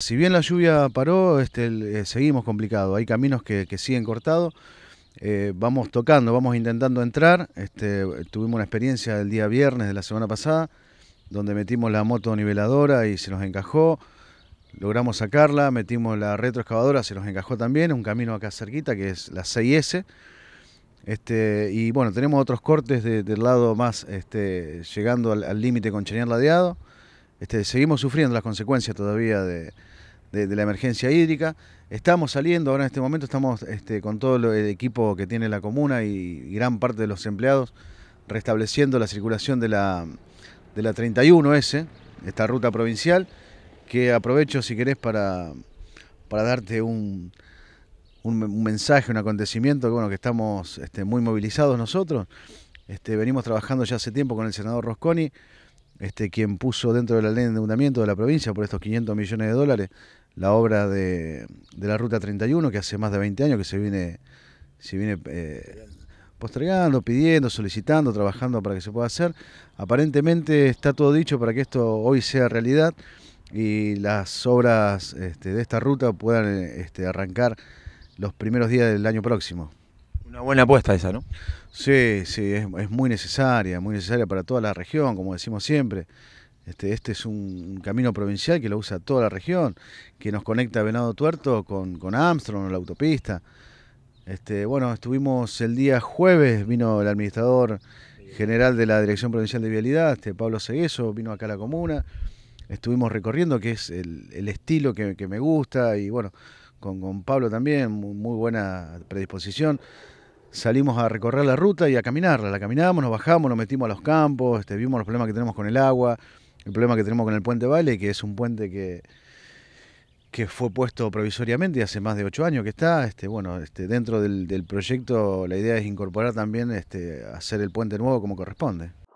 Si bien la lluvia paró, este, eh, seguimos complicado. Hay caminos que, siguen cortados. Eh, vamos tocando, vamos intentando entrar. Este, tuvimos una experiencia el día viernes de la semana pasada, donde metimos la moto niveladora y se nos encajó. Logramos sacarla, metimos la retroexcavadora, se nos encajó también. Un camino acá cerquita que es la 6S. Este, y bueno, tenemos otros cortes del lado más, llegando al límite con Chenier Ladeado. Este, seguimos sufriendo las consecuencias todavía de, la emergencia hídrica. Estamos saliendo, ahora en este momento estamos este, con todo el equipo que tiene la comuna y, gran parte de los empleados restableciendo la circulación de la, de la 31S, esta ruta provincial, que aprovecho si querés para, para darte un, mensaje, un acontecimiento, que, bueno, que estamos este, muy movilizados nosotros. venimos trabajando ya hace tiempo con el senador Rosconi este, quien puso dentro de la ley de endeudamiento de la provincia por estos 500 millones de dólares la obra de, la Ruta 31, que hace más de 20 años que se viene, se viene eh, postergando, pidiendo, solicitando, trabajando para que se pueda hacer. Aparentemente está todo dicho para que esto hoy sea realidad y las obras este, de esta ruta puedan este, arrancar los primeros días del año próximo. Una buena apuesta esa, ¿no? Sí, sí, es, muy necesaria, muy necesaria para toda la región, como decimos siempre. Este, este es un camino provincial que lo usa toda la región, que nos conecta a Venado Tuerto con, con Armstrong, la autopista. Este, bueno, estuvimos el día jueves, vino el administrador general de la Dirección Provincial de Vialidad, este, Pablo Segueso, vino acá a la comuna. Estuvimos recorriendo, que es el, estilo que, me gusta, y bueno, con, Pablo también, muy buena predisposición salimos a recorrer la ruta y a caminarla. La caminamos, nos bajamos, nos metimos a los campos, este, vimos los problemas que tenemos con el agua, el problema que tenemos con el puente Vale, que es un puente que, que fue puesto provisoriamente hace más de ocho años que está. Este, bueno, este, dentro del, del proyecto la idea es incorporar también, este, hacer el puente nuevo como corresponde.